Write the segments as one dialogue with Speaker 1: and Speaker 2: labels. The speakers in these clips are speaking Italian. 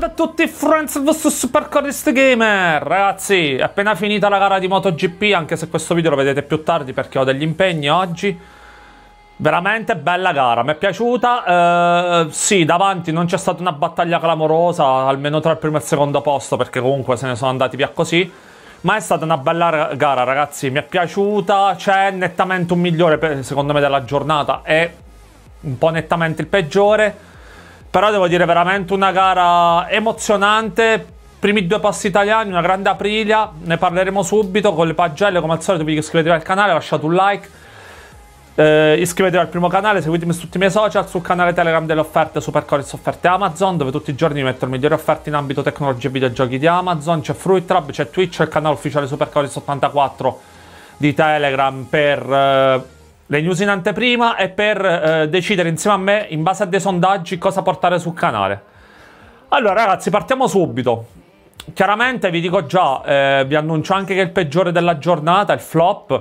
Speaker 1: salve a tutti friends vs Supercorist Gamer Ragazzi, è appena finita la gara di MotoGP Anche se questo video lo vedete più tardi perché ho degli impegni oggi Veramente bella gara, mi è piaciuta eh, Sì, davanti non c'è stata una battaglia clamorosa Almeno tra il primo e il secondo posto Perché comunque se ne sono andati via così ma è stata una bella gara, ragazzi. Mi è piaciuta. C'è nettamente un migliore, secondo me, della giornata. E un po' nettamente il peggiore. Però devo dire veramente una gara emozionante. Primi due passi italiani, una grande aprilia. Ne parleremo subito con le pagelle. Come al solito vi iscrivetevi al canale, lasciate un like. Eh, iscrivetevi al primo canale, seguitemi su tutti i miei social, sul canale Telegram delle offerte Supercoris Offerte Amazon, dove tutti i giorni metto le migliori offerte in ambito tecnologia e videogiochi di Amazon. C'è FruitRub, c'è Twitch, c'è il canale ufficiale Supercoris 84 di Telegram per... Eh, le news in anteprima e per eh, decidere insieme a me, in base a dei sondaggi, cosa portare sul canale. Allora ragazzi, partiamo subito. Chiaramente vi dico già, eh, vi annuncio anche che il peggiore della giornata, il flop,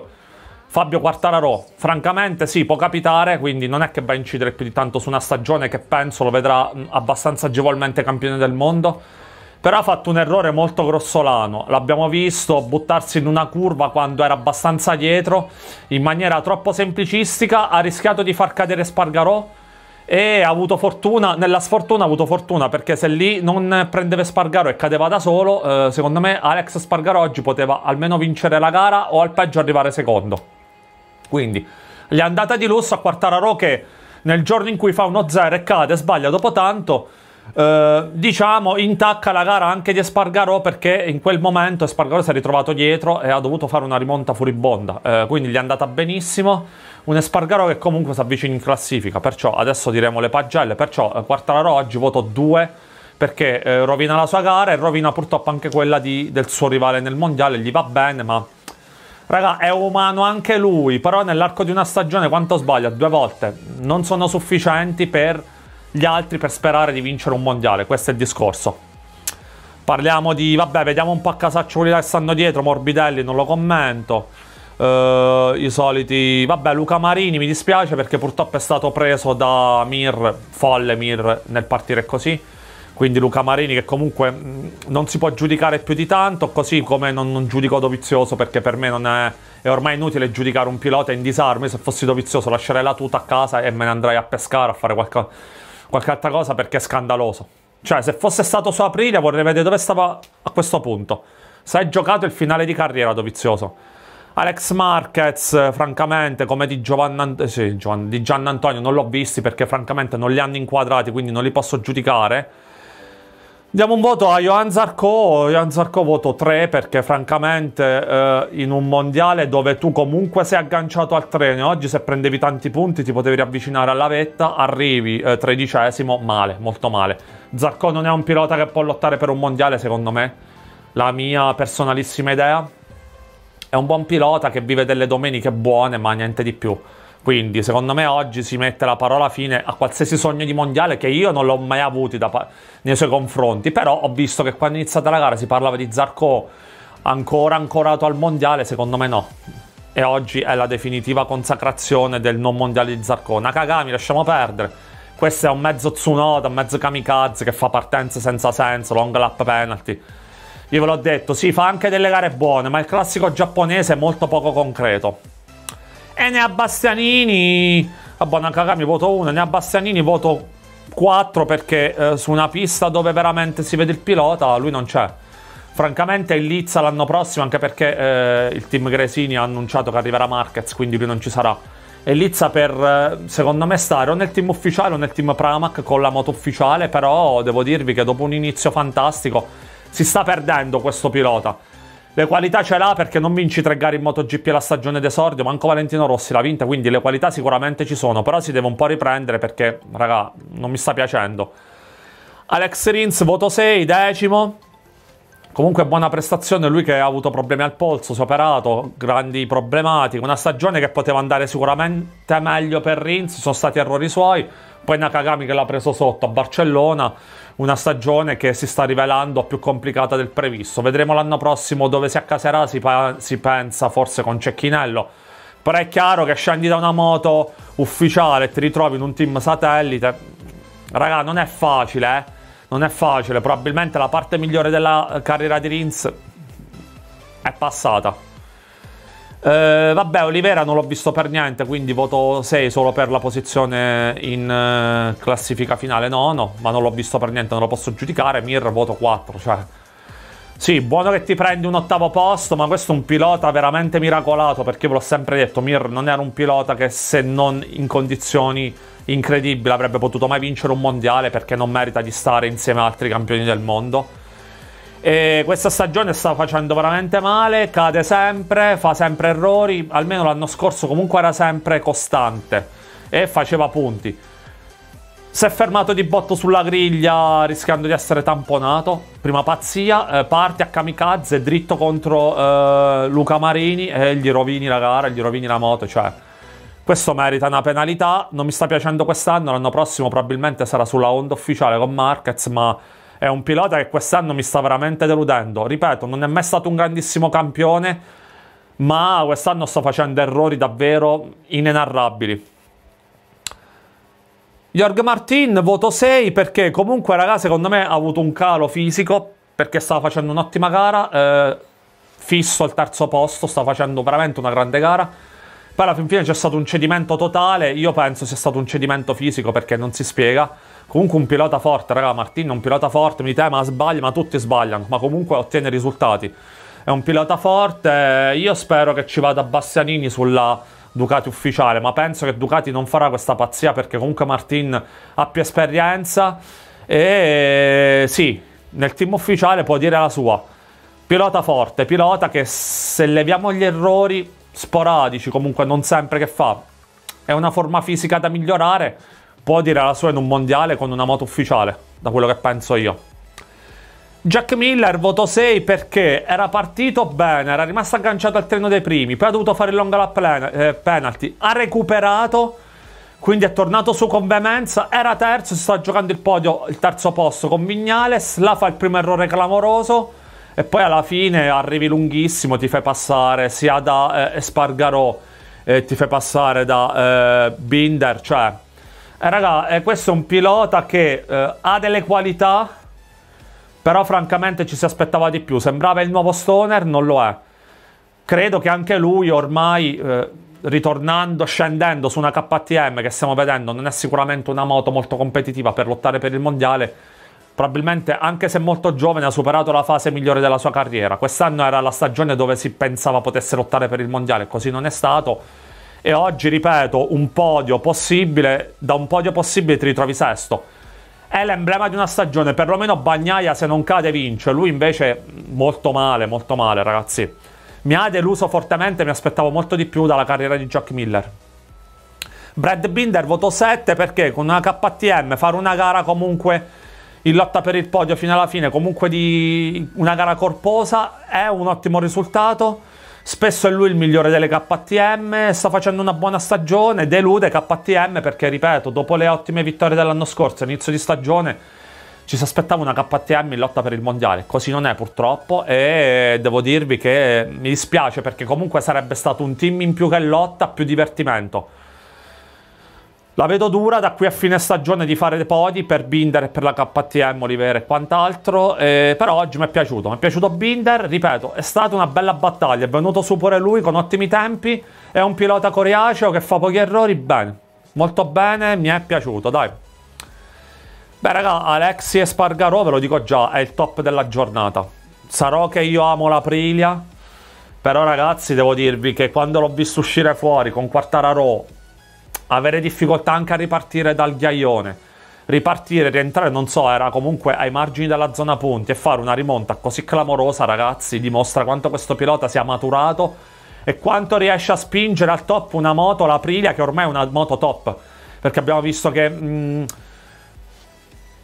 Speaker 1: Fabio Quartararo. Francamente sì, può capitare, quindi non è che va a incidere più di tanto su una stagione che penso lo vedrà mm, abbastanza agevolmente campione del mondo però ha fatto un errore molto grossolano. L'abbiamo visto buttarsi in una curva quando era abbastanza dietro, in maniera troppo semplicistica, ha rischiato di far cadere Spargarò e ha avuto fortuna, nella sfortuna ha avuto fortuna perché se lì non prendeva Spargarò e cadeva da solo, eh, secondo me Alex Spargarò oggi poteva almeno vincere la gara o al peggio arrivare secondo. Quindi gli è andata di lusso a Quartararo che nel giorno in cui fa uno 0 e cade, sbaglia dopo tanto eh, diciamo intacca la gara anche di Espargarò perché in quel momento Espargarò si è ritrovato dietro e ha dovuto fare una rimonta furibonda, eh, quindi gli è andata benissimo. Un Espargarò che comunque si avvicina in classifica, perciò adesso diremo le pagelle, perciò eh, Quartararo oggi voto 2 perché eh, rovina la sua gara e rovina purtroppo anche quella di, del suo rivale nel mondiale, gli va bene ma... Raga, è umano anche lui, però nell'arco di una stagione quanto sbaglia? Due volte. Non sono sufficienti per gli altri per sperare di vincere un mondiale. Questo è il discorso. Parliamo di, vabbè, vediamo un po' a casaccio quelli che stanno dietro, Morbidelli non lo commento. Uh, I soliti, vabbè, Luca Marini mi dispiace perché purtroppo è stato preso da Mir, folle Mir nel partire così. Quindi Luca Marini che comunque mm, non si può giudicare più di tanto, così come non, non giudico Dovizioso perché per me è, è, ormai inutile giudicare un pilota in disarmo. se fossi Dovizioso lascerei la tuta a casa e me ne andrei a pescare a fare qualcosa qualche altra cosa perché è scandaloso. Cioè, se fosse stato su Aprilia vorrei vedere dove stava a questo punto. Se hai giocato il finale di carriera, Dovizioso. Alex Marquez, francamente, come di, Giovanna, sì, Giovanni, di Gianna Antonio, non l'ho visti perché francamente non li hanno inquadrati, quindi non li posso giudicare. Diamo un voto a Johan Zarco, Johan Zarco voto 3 perché francamente eh, in un mondiale dove tu comunque sei agganciato al treno, oggi se prendevi tanti punti ti potevi riavvicinare alla vetta, arrivi eh, tredicesimo, male, molto male. Zarco non è un pilota che può lottare per un mondiale secondo me, la mia personalissima idea. È un buon pilota che vive delle domeniche buone ma niente di più. Quindi secondo me oggi si mette la parola fine a qualsiasi sogno di mondiale che io non l'ho mai avuto pa- nei suoi confronti, però ho visto che quando è iniziata la gara si parlava di Zarco ancora ancorato al mondiale, secondo me no. E oggi è la definitiva consacrazione del non mondiale di Zarco. Nakagami, lasciamo perdere. Questo è un mezzo Tsunoda, un mezzo kamikaze che fa partenze senza senso, long lap penalty. Io ve l'ho detto, sì, fa anche delle gare buone, ma il classico giapponese è molto poco concreto. Enea eh, Bastianini. Vabbè, una cagà, mi voto 1. Enea Bastianini voto 4 perché eh, su una pista dove veramente si vede il pilota lui non c'è. Francamente il Lizza l'anno prossimo anche perché eh, il team Gresini ha annunciato che arriverà Marquez, quindi lui non ci sarà. E Lizza per, eh, secondo me, stare o nel team ufficiale o nel team Pramac con la moto ufficiale, però devo dirvi che dopo un inizio fantastico si sta perdendo questo pilota. Le qualità ce l'ha perché non vinci tre gare in MotoGP la stagione d'esordio, manco Valentino Rossi l'ha vinta, quindi le qualità sicuramente ci sono, però si deve un po' riprendere perché, raga, non mi sta piacendo. Alex Rins, voto 6, decimo. Comunque buona prestazione, lui che ha avuto problemi al polso, si è operato, grandi problematiche, una stagione che poteva andare sicuramente meglio per Rins, sono stati errori suoi, poi Nakagami che l'ha preso sotto a Barcellona, una stagione che si sta rivelando più complicata del previsto. Vedremo l'anno prossimo dove si accaserà, si, si pensa forse con Cecchinello, però è chiaro che scendi da una moto ufficiale e ti ritrovi in un team satellite, raga non è facile eh non è facile. Probabilmente la parte migliore della eh, carriera di Rins è passata. Eh, vabbè, Olivera non l'ho visto per niente, quindi voto 6 solo per la posizione in eh, classifica finale. No, no, ma non l'ho visto per niente, non lo posso giudicare. Mir voto 4, cioè sì, buono che ti prendi un ottavo posto, ma questo è un pilota veramente miracolato, perché ve l'ho sempre detto, Mir non era un pilota che se non in condizioni incredibili avrebbe potuto mai vincere un mondiale perché non merita di stare insieme a altri campioni del mondo. E questa stagione sta facendo veramente male, cade sempre, fa sempre errori, almeno l'anno scorso comunque era sempre costante e faceva punti. Si è fermato di botto sulla griglia rischiando di essere tamponato. Prima pazzia, eh, parte a kamikaze dritto contro eh, Luca Marini e gli rovini la gara, gli rovini la moto. Cioè, questo merita una penalità. Non mi sta piacendo quest'anno. L'anno prossimo probabilmente sarà sulla Honda ufficiale con Marquez, ma è un pilota che quest'anno mi sta veramente deludendo. Ripeto, non è mai stato un grandissimo campione, ma quest'anno sto facendo errori davvero inenarrabili. Jorg Martin, voto 6 perché comunque raga secondo me ha avuto un calo fisico perché stava facendo un'ottima gara, eh, fisso al terzo posto, sta facendo veramente una grande gara. Poi alla fine c'è stato un cedimento totale, io penso sia stato un cedimento fisico perché non si spiega. Comunque un pilota forte, raga, Martin è un pilota forte, mi tema, ma sbaglia, ma tutti sbagliano, ma comunque ottiene risultati. È un pilota forte, io spero che ci vada Bastianini sulla Ducati ufficiale, ma penso che Ducati non farà questa pazzia perché comunque Martin ha più esperienza e sì, nel team ufficiale può dire la sua. Pilota forte, pilota che se leviamo gli errori sporadici, comunque non sempre che fa, è una forma fisica da migliorare, può dire la sua in un mondiale con una moto ufficiale, da quello che penso io. Jack Miller voto 6 perché era partito bene, era rimasto agganciato al treno dei primi, poi ha dovuto fare il long alla plena, eh, penalty, ha recuperato, quindi è tornato su con veemenza, era terzo, si sta giocando il podio, il terzo posto con Vignales, là fa il primo errore clamoroso e poi alla fine arrivi lunghissimo, ti fai passare sia da eh, Spargarò, eh, ti fai passare da eh, Binder, cioè... Eh, raga, eh, questo è un pilota che eh, ha delle qualità però francamente ci si aspettava di più. Sembrava il nuovo Stoner, non lo è. Credo che anche lui ormai, eh, ritornando, scendendo su una KTM che stiamo vedendo, non è sicuramente una moto molto competitiva per lottare per il mondiale. Probabilmente, anche se molto giovane, ha superato la fase migliore della sua carriera. Quest'anno era la stagione dove si pensava potesse lottare per il mondiale, così non è stato e oggi, ripeto, un podio possibile, da un podio possibile ti ritrovi sesto è l'emblema di una stagione, perlomeno Bagnaia se non cade vince, lui invece molto male, molto male ragazzi. Mi ha deluso fortemente, mi aspettavo molto di più dalla carriera di Jack Miller. Brad Binder voto 7 perché con una KTM fare una gara comunque in lotta per il podio fino alla fine, comunque di una gara corposa, è un ottimo risultato Spesso è lui il migliore delle KTM, sta facendo una buona stagione, delude KTM perché, ripeto, dopo le ottime vittorie dell'anno scorso, inizio di stagione, ci si aspettava una KTM in lotta per il mondiale. Così non è purtroppo e devo dirvi che mi dispiace perché comunque sarebbe stato un team in più che lotta, più divertimento. La vedo dura da qui a fine stagione di fare dei podi per Binder e per la KTM, Olivera e quant'altro, eh, però oggi mi è piaciuto, mi è piaciuto Binder, ripeto, è stata una bella battaglia, è venuto su pure lui con ottimi tempi, è un pilota coriaceo che fa pochi errori, bene, molto bene, mi è piaciuto, dai. Beh raga, Alexi e Spargarò, ve lo dico già, è il top della giornata. Sarò che io amo l'Aprilia, però ragazzi devo dirvi che quando l'ho visto uscire fuori con Quartararo avere difficoltà anche a ripartire dal ghiaione. Ripartire, rientrare, non so, era comunque ai margini della zona punti e fare una rimonta così clamorosa, ragazzi, dimostra quanto questo pilota sia maturato e quanto riesce a spingere al top una moto, la Priglia, che ormai è una moto top. Perché abbiamo visto che mh, mm,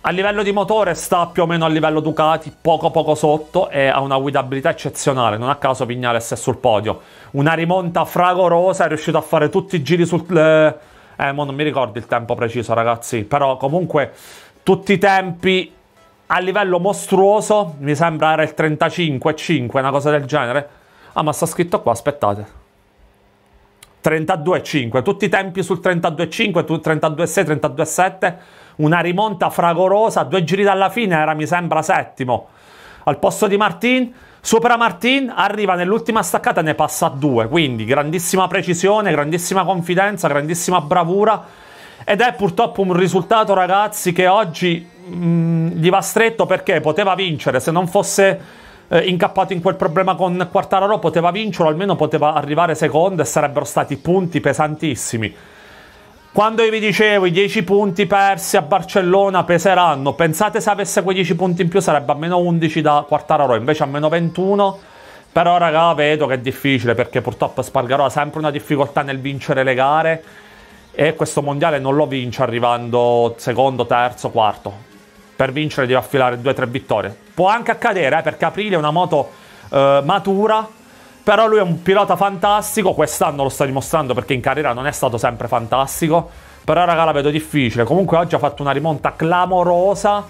Speaker 1: a livello di motore sta più o meno a livello Ducati, poco poco sotto, e ha una guidabilità eccezionale. Non a caso Vignales è sul podio. Una rimonta fragorosa, è riuscito a fare tutti i giri sul... Eh, eh, mo non mi ricordo il tempo preciso, ragazzi. Però comunque tutti i tempi a livello mostruoso. Mi sembra era il 35,5, una cosa del genere. Ah, ma sta scritto qua, aspettate. 32,5, tutti i tempi sul 32,5, 32,6, 32,7, una rimonta fragorosa, due giri dalla fine era mi sembra settimo. Al posto di Martin Sopra Martin arriva nell'ultima staccata e ne passa a due, quindi grandissima precisione, grandissima confidenza, grandissima bravura ed è purtroppo un risultato ragazzi che oggi mh, mm, gli va stretto perché poteva vincere se non fosse eh, incappato in quel problema con Quartararo poteva vincere o almeno poteva arrivare secondo e sarebbero stati punti pesantissimi. Quando io vi dicevo i 10 punti persi a Barcellona peseranno, pensate se avesse quei 10 punti in più sarebbe a meno 11 da Quartararo, invece a meno 21. Però raga vedo che è difficile perché purtroppo Spargarò ha sempre una difficoltà nel vincere le gare e questo mondiale non lo vince arrivando secondo, terzo, quarto. Per vincere devi affilare 2-3 vittorie. Può anche accadere eh, perché Aprile è una moto eh, matura però lui è un pilota fantastico, quest'anno lo sta dimostrando perché in carriera non è stato sempre fantastico. Però raga la vedo difficile, comunque oggi ha fatto una rimonta clamorosa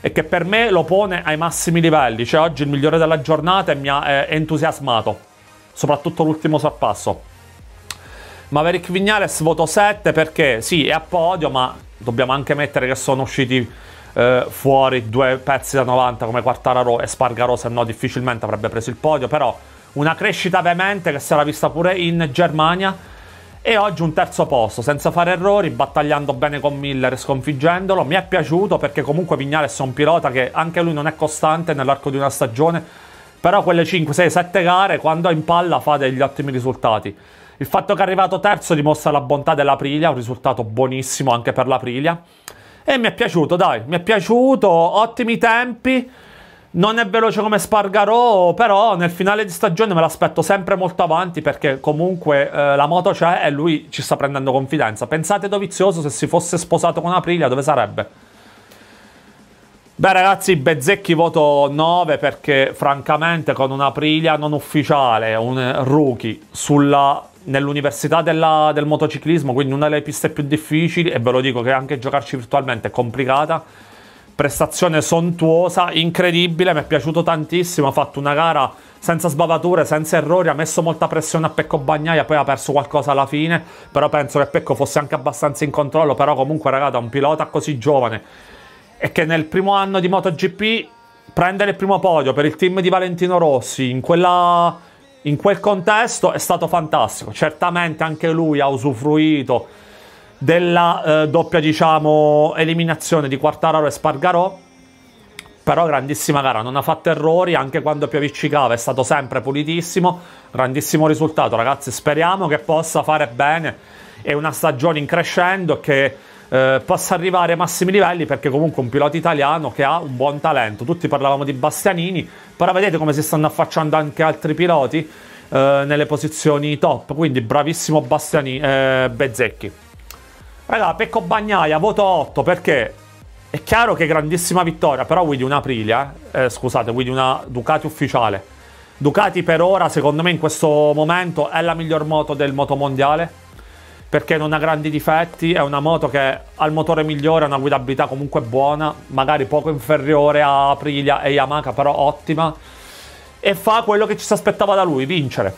Speaker 1: e che per me lo pone ai massimi livelli. Cioè oggi il migliore della giornata e mi ha eh, entusiasmato, soprattutto l'ultimo sorpasso. Maverick Vignales voto 7 perché sì, è a podio, ma dobbiamo anche mettere che sono usciti eh, fuori due pezzi da 90 come Quartararo e Spargaro, se no difficilmente avrebbe preso il podio, però una crescita veemente che si era vista pure in Germania. E oggi un terzo posto, senza fare errori, battagliando bene con Miller sconfiggendolo. Mi è piaciuto perché comunque Vignales è un pilota che anche lui non è costante nell'arco di una stagione, però quelle 5, 6, 7 gare, quando è in palla, fa degli ottimi risultati. Il fatto che è arrivato terzo dimostra la bontà dell'Aprilia, un risultato buonissimo anche per l'Aprilia. E mi è piaciuto, dai, mi è piaciuto, ottimi tempi. Non è veloce come Spargarò, però nel finale di stagione me l'aspetto sempre molto avanti perché comunque eh, la moto c'è e lui ci sta prendendo confidenza. Pensate Dovizioso se si fosse sposato con Aprilia dove sarebbe? Beh ragazzi, Bezzecchi voto 9 perché francamente con un'Aprilia non ufficiale, un rookie nell'università del motociclismo, quindi una delle piste più difficili e ve lo dico che anche giocarci virtualmente è complicata prestazione sontuosa, incredibile, mi è piaciuto tantissimo, ha fatto una gara senza sbavature, senza errori, ha messo molta pressione a Pecco Bagnaia, poi ha perso qualcosa alla fine, però penso che Pecco fosse anche abbastanza in controllo, però comunque ragazzi, un pilota così giovane e che nel primo anno di MotoGP prendere il primo podio per il team di Valentino Rossi in, quella, in quel contesto è stato fantastico, certamente anche lui ha usufruito della eh, doppia diciamo, eliminazione di Quartararo e Spargarò però grandissima gara, non ha fatto errori anche quando piovicicava, è stato sempre pulitissimo, grandissimo risultato ragazzi, speriamo che possa fare bene, è una stagione in crescendo che eh, possa arrivare ai massimi livelli perché comunque è un pilota italiano che ha un buon talento, tutti parlavamo di Bastianini, però vedete come si stanno affacciando anche altri piloti eh, nelle posizioni top, quindi bravissimo Bastianini, eh, Bezzecchi. Raga, Pecco Bagnaia, voto 8 perché è chiaro che è grandissima vittoria, però guidi una Aprilia, eh? scusate, guidi una Ducati ufficiale. Ducati per ora, secondo me in questo momento, è la miglior moto del motomondiale perché non ha grandi difetti, è una moto che ha il motore migliore, ha una guidabilità comunque buona, magari poco inferiore a Aprilia e Yamaha, però ottima e fa quello che ci si aspettava da lui, vincere.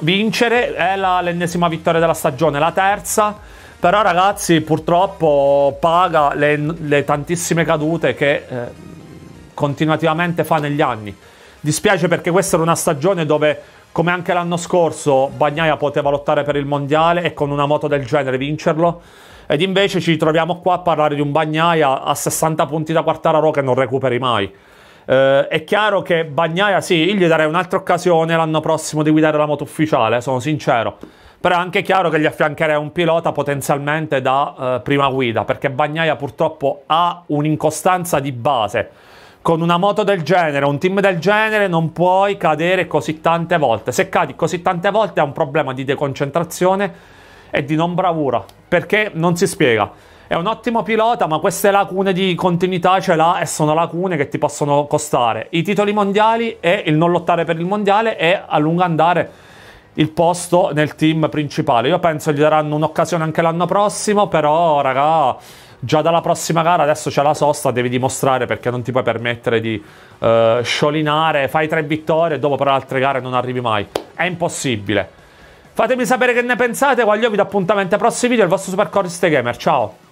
Speaker 1: Vincere è la, l'ennesima vittoria della stagione, la terza però ragazzi purtroppo paga le, le tantissime cadute che eh, continuativamente fa negli anni. Dispiace perché questa era una stagione dove, come anche l'anno scorso, Bagnaia poteva lottare per il mondiale e con una moto del genere vincerlo. Ed invece ci troviamo qua a parlare di un Bagnaia a 60 punti da Quartararo che non recuperi mai. Eh, è chiaro che Bagnaia, sì, io gli darei un'altra occasione l'anno prossimo di guidare la moto ufficiale, sono sincero però è anche chiaro che gli affiancherei un pilota potenzialmente da eh, prima guida, perché Bagnaia purtroppo ha un'incostanza di base. Con una moto del genere, un team del genere, non puoi cadere così tante volte. Se cadi così tante volte è un problema di deconcentrazione e di non bravura, perché non si spiega. È un ottimo pilota, ma queste lacune di continuità ce l'ha e sono lacune che ti possono costare i titoli mondiali e il non lottare per il mondiale e a lungo andare il posto nel team principale. Io penso gli daranno un'occasione anche l'anno prossimo, però raga, già dalla prossima gara adesso c'è la sosta, devi dimostrare perché non ti puoi permettere di uh, sciolinare, fai tre vittorie e dopo per altre gare non arrivi mai. È impossibile. Fatemi sapere che ne pensate, voglio vi do appuntamento ai prossimi video, il vostro Supercore Gamer, ciao!